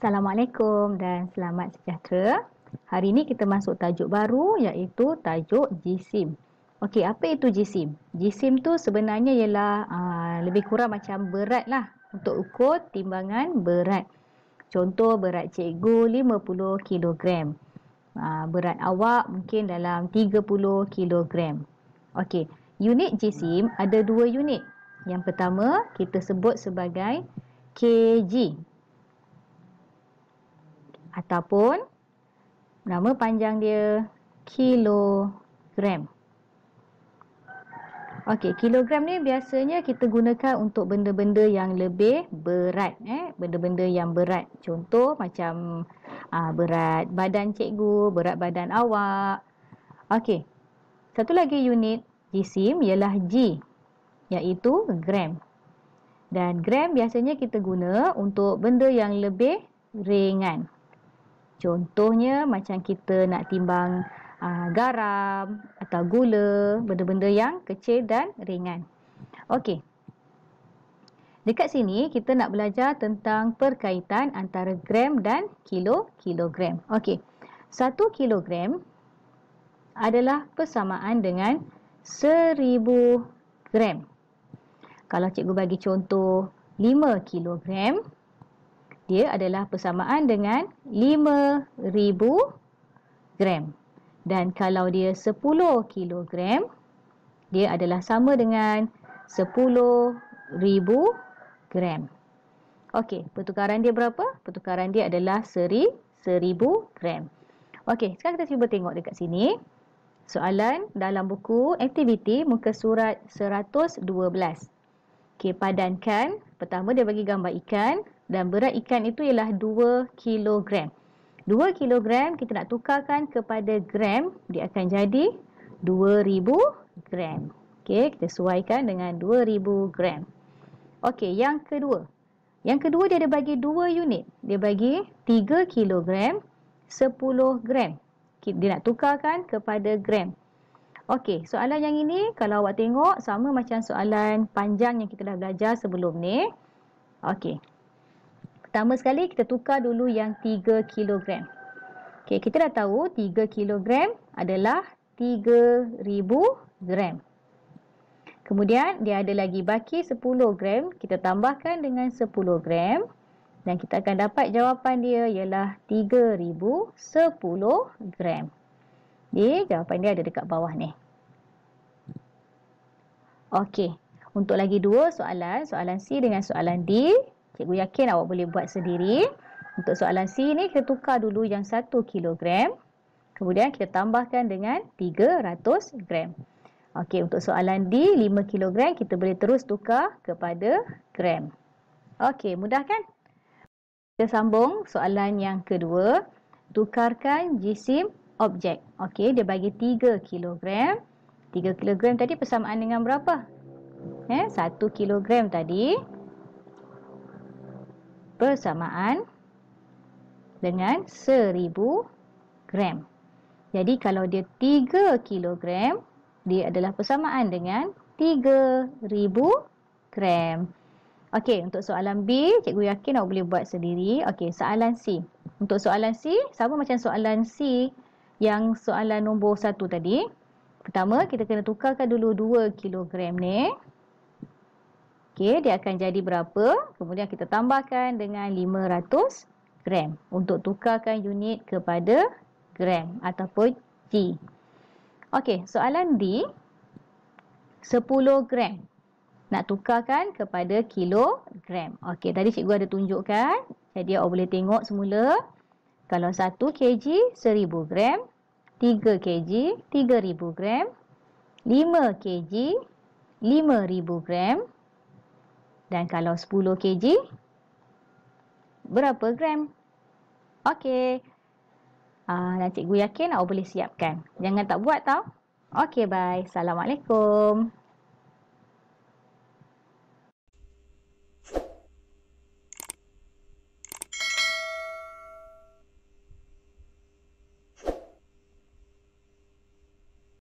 Assalamualaikum dan selamat sejahtera. Hari ini kita masuk tajuk baru iaitu tajuk jisim. Okey, apa itu jisim? Jisim tu sebenarnya ialah aa, ah, lebih kurang macam berat lah untuk ukur timbangan berat. Contoh berat cikgu 50 kg. Aa, berat awak mungkin dalam 30 kg. Okey, unit jisim ada dua unit. Yang pertama kita sebut sebagai kg ataupun nama panjang dia kilogram. Okey, kilogram ni biasanya kita gunakan untuk benda-benda yang lebih berat. Eh? Benda-benda yang berat. Contoh macam aa, ah, berat badan cikgu, berat badan awak. Okey, satu lagi unit jisim ialah G iaitu gram. Dan gram biasanya kita guna untuk benda yang lebih ringan. Contohnya macam kita nak timbang aa, ah, garam atau gula, benda-benda yang kecil dan ringan. Okey. Dekat sini kita nak belajar tentang perkaitan antara gram dan kilo-kilogram. Okey. Satu kilogram adalah persamaan dengan seribu gram. Kalau cikgu bagi contoh 5 kilogram, dia adalah persamaan dengan 5000 gram. Dan kalau dia 10 kilogram, dia adalah sama dengan 10000 gram. Okey, pertukaran dia berapa? Pertukaran dia adalah seri 1000 gram. Okey, sekarang kita cuba tengok dekat sini. Soalan dalam buku aktiviti muka surat 112. Okey, padankan. Pertama dia bagi gambar ikan, dan berat ikan itu ialah 2 kg. 2 kg kita nak tukarkan kepada gram, dia akan jadi 2000 gram. Okey, kita sesuaikan dengan 2000 gram. Okey, yang kedua. Yang kedua dia ada bagi 2 unit. Dia bagi 3 kg 10 gram. Dia nak tukarkan kepada gram. Okey, soalan yang ini kalau awak tengok sama macam soalan panjang yang kita dah belajar sebelum ni. Okey, Pertama sekali kita tukar dulu yang 3 kg. Okey, kita dah tahu 3 kg adalah 3000 gram. Kemudian dia ada lagi baki 10 gram, kita tambahkan dengan 10 gram dan kita akan dapat jawapan dia ialah 3010 gram. Jadi jawapan dia ada dekat bawah ni. Okey, untuk lagi dua soalan, soalan C dengan soalan D, Cikgu yakin awak boleh buat sendiri. Untuk soalan C ni kita tukar dulu yang 1 kilogram. Kemudian kita tambahkan dengan 300 gram. Okey, untuk soalan D, 5 kilogram kita boleh terus tukar kepada gram. Okey, mudah kan? Kita sambung soalan yang kedua. Tukarkan jisim objek. Okey, dia bagi 3 kilogram. 3 kilogram tadi persamaan dengan berapa? Eh, 1 kilogram tadi bersamaan dengan 1000 gram. Jadi kalau dia 3 kilogram, dia adalah persamaan dengan 3000 gram. Okey, untuk soalan B, cikgu yakin awak boleh buat sendiri. Okey, soalan C. Untuk soalan C, sama macam soalan C yang soalan nombor 1 tadi. Pertama, kita kena tukarkan dulu 2 kilogram ni. Okey, dia akan jadi berapa? Kemudian kita tambahkan dengan 500 gram untuk tukarkan unit kepada gram ataupun G. Okey, soalan D. 10 gram. Nak tukarkan kepada kilogram. Okey, tadi cikgu ada tunjukkan. Jadi awak boleh tengok semula. Kalau 1 kg, 1000 gram. 3 kg, 3000 gram. 5 kg, 5000 gram. Dan kalau 10 kg, berapa gram? Okey. Uh, dan cikgu yakin awak boleh siapkan. Jangan tak buat tau. Okey, bye. Assalamualaikum.